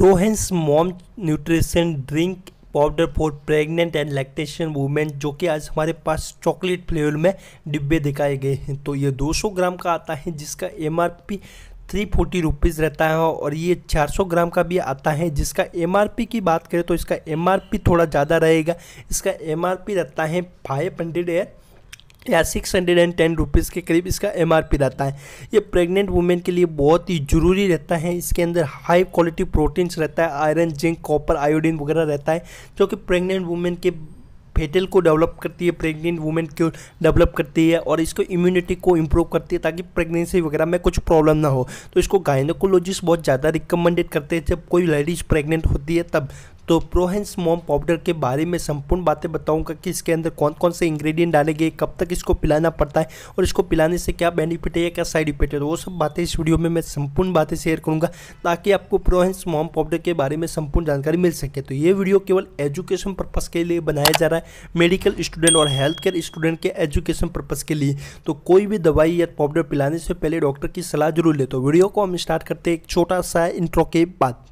प्रोहेंस mom nutrition drink powder for pregnant and lactation women जो कि आज हमारे पास चॉकलेट फ्लेवर में डिब्बे दिखाए गए हैं तो ये 200 ग्राम का आता है जिसका M R P three forty rupees रहता है और ये 400 ग्राम का भी आता है जिसका एम की बात करें तो इसका एम थोड़ा ज़्यादा रहेगा इसका एम रहता है फाइव हंड्रेड एंड या six hundred and ten rupees के करीब इसका एम आर पी रहता है ये प्रेग्नेंट वुमेन के लिए बहुत ही ज़रूरी रहता है इसके अंदर हाई क्वालिटी प्रोटीन्स रहता है आयरन जिंक कॉपर आयोडीन वगैरह रहता है जो कि प्रेग्नेंट वुमेन के फेटल को डेवलप करती है प्रेग्नेंट वुमेन को डेवलप करती है और इसको इम्यूनिटी को इम्प्रूव करती है ताकि प्रेगनेंसी वगैरह में कुछ प्रॉब्लम ना हो तो इसको गायनोकोलॉजिस्ट बहुत ज़्यादा रिकमेंडेड करते हैं जब कोई लेडीज़ प्रेग्नेंट होती है तब तो प्रोहेंस मोम पाउडर के बारे में संपूर्ण बातें बताऊंगा कि इसके अंदर कौन कौन से इंग्रेडिएंट डाले गए कब तक इसको पिलाना पड़ता है और इसको पिलाने से क्या बेनिफिट है या क्या साइड इफेक्ट है तो वो सब बातें इस वीडियो में मैं संपूर्ण बातें शेयर करूँगा ताकि आपको प्रोहेंस मोम पाउडर के बारे में संपूर्ण जानकारी मिल सके तो ये वीडियो केवल एजुकेशन पर्पज़ के लिए बनाया जा रहा है मेडिकल स्टूडेंट और हेल्थ केयर स्टूडेंट के एजुकेशन पर्पज़ के लिए तो कोई भी दवाई या पाउडर पिलाने से पहले डॉक्टर की सलाह जरूर ले तो वीडियो को हम स्टार्ट करते हैं एक छोटा सा इंट्रो के बाद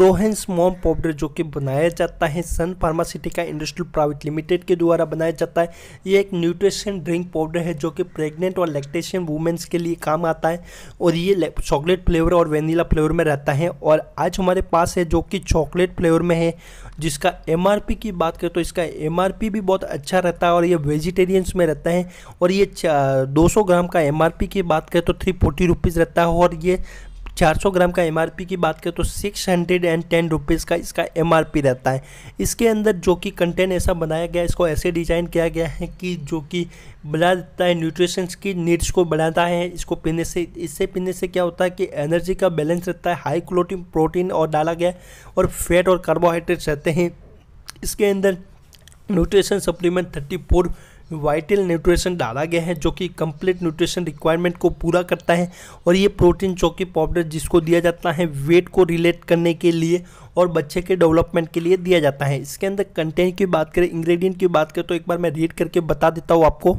प्रोहेंस मॉम पाउडर जो कि बनाया जाता है Sun Pharmaceutical Industrial Private Limited के द्वारा बनाया जाता है ये एक न्यूट्रिशन ड्रिंक पाउडर है जो कि प्रेग्नेंट और लैक्टेशन वुमेंस के लिए काम आता है और ये चॉकलेट फ्लेवर और वेनिला फ्लेवर में रहता है और आज हमारे पास है जो कि चॉकलेट फ्लेवर में है जिसका एम की बात करें तो इसका एम भी बहुत अच्छा रहता है और ये वेजिटेरियंस में रहता है और ये दो ग्राम का एम की बात करें तो थ्री फोर्टी रहता है और ये 400 ग्राम का एमआरपी की बात करें तो six hundred and ten rupees का इसका एमआरपी रहता है इसके अंदर जो कि कंटेंट ऐसा बनाया गया है इसको ऐसे डिज़ाइन किया गया है कि जो कि बढ़ा देता है न्यूट्रिशंस की नीड्स को बढ़ाता है इसको पीने से इससे पीने से क्या होता है कि एनर्जी का बैलेंस रहता है हाई क्लोटी प्रोटीन और डाला गया और फैट और कार्बोहाइड्रेट्स रहते हैं इसके अंदर nutrition supplement thirty four vital nutrition डाला गया है जो कि कंप्लीट न्यूट्रिशन रिक्वायरमेंट को पूरा करता है और ये प्रोटीन चौकी पाउडर जिसको दिया जाता है वेट को रिलेट करने के लिए और बच्चे के डेवलपमेंट के लिए दिया जाता है इसके अंदर कंटेंट की बात करें इंग्रेडिएंट की बात करें तो एक बार मैं रीड करके बता देता हूँ आपको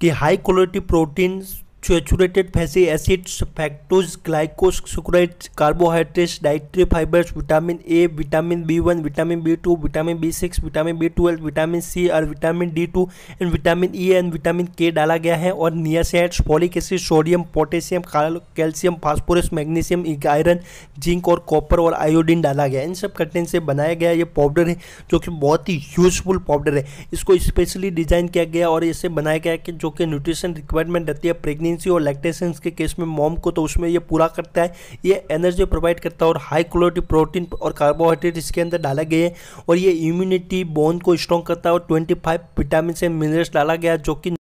कि high quality proteins saturated fatty acids fructose glucose sucrose carbohydrates dietary fibres vitamin A vitamin B one vitamin B two vitamin B six vitamin B twelve vitamin C और vitamin D two and vitamin E and vitamin K डाला गया है और niacin folic acid sodium potassium calcium phosphorus magnesium iron zinc और copper और iodine डाला गया इन सब कंटेंट से बनाया गया ये पाउडर है जो कि बहुत ही यूजफुल पाउडर है इसको स्पेशली डिजाइन किया गया और इसे बनाया गया कि जो कि न्यूट्रिशन रिक्वायरमेंट रहती है प्रेगनेंसी प्रेगनेंसी और लैक्टेशन के केस में मोम को तो उसमें ये पूरा करता है ये एनर्जी प्रोवाइड करता है और हाई क्वालिटी प्रोटीन और कार्बोहाइड्रेट इसके अंदर डाला गया है और ये इम्यूनिटी बोन को स्ट्रॉन्ग करता है और twenty five vitamin and minerals डाला गया जो कि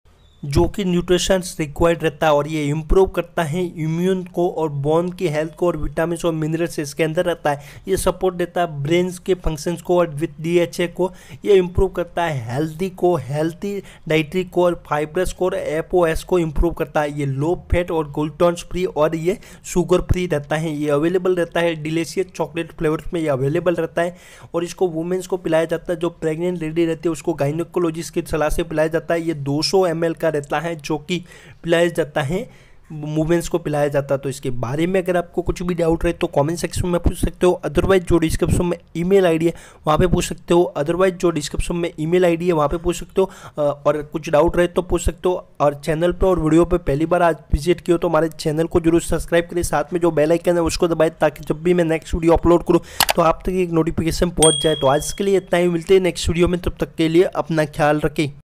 जो कि न्यूट्रिशंस रिक्वायर्ड रहता है और ये इम्प्रूव करता है इम्यून को और बोन की हेल्थ को और विटामिन और मिनरल्स इसके अंदर रहता है ये सपोर्ट देता है ब्रेन्स के फंक्शंस को और विथ डी को ये इम्प्रूव करता है हेल्दी को हेल्थी डाइट्री को और फाइब्रस को और एपो को इम्प्रूव करता है ये लो फैट और ग्लूटॉन्स फ्री और ये शुगर फ्री रहता है ये अवेलेबल रहता है डिलेशियस चॉकलेट फ्लेवर्स में ये अवेलेबल रहता है और इसको वुमेंस को पिलाया जाता है जो प्रेगनेंट लेडी रहती है उसको गाइनोकोलॉजिस्ट की सलाह से पिलाया जाता है ये दो सौ का रहता है जो कि पिलाया जाता है मूवमेंट्स को पिलाया जाता है तो इसके बारे में अगर आपको कुछ भी डाउट रहे तो कमेंट सेक्शन में पूछ सकते हो अदरवाइज जो डिस्क्रिप्शन में ईमेल आईडी है वहाँ पे पूछ सकते हो अदरवाइज जो डिस्क्रिप्शन में ईमेल आईडी है वहाँ पे पूछ सकते हो और कुछ डाउट रहे तो पूछ सकते हो और चैनल पर और वीडियो पर पहली बार आज विजिट किया तो हमारे चैनल को जरूर सब्सक्राइब करें साथ में जो बेलाइकन है उसको दबाए ताकि जब भी मैं नेक्स्ट वीडियो अपलोड करूँ तो आप तक एक नोटिफिकेशन पहुँच जाए तो आज के लिए इतना ही मिलते हैं नेक्स्ट वीडियो में तब तक के लिए अपना ख्याल रखें